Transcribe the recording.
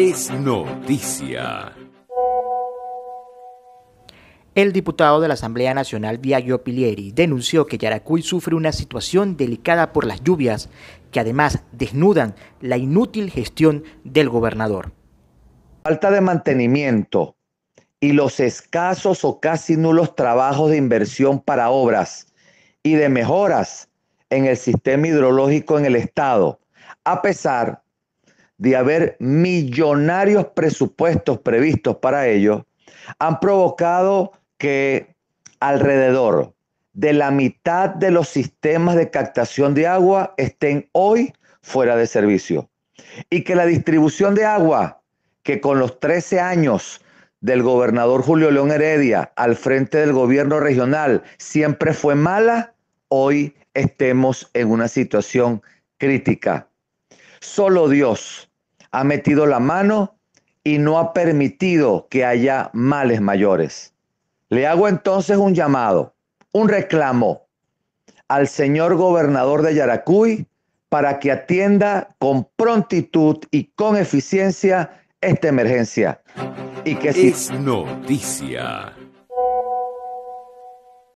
Es noticia. El diputado de la Asamblea Nacional Viaggio Pilieri denunció que Yaracuy sufre una situación delicada por las lluvias, que además desnudan la inútil gestión del gobernador. Falta de mantenimiento y los escasos o casi nulos trabajos de inversión para obras y de mejoras en el sistema hidrológico en el Estado, a pesar de haber millonarios presupuestos previstos para ellos, han provocado que alrededor de la mitad de los sistemas de captación de agua estén hoy fuera de servicio. Y que la distribución de agua, que con los 13 años del gobernador Julio León Heredia al frente del gobierno regional siempre fue mala, hoy estemos en una situación crítica. Solo Dios ha metido la mano y no ha permitido que haya males mayores. Le hago entonces un llamado, un reclamo al señor gobernador de Yaracuy para que atienda con prontitud y con eficiencia esta emergencia. Y que si... noticia.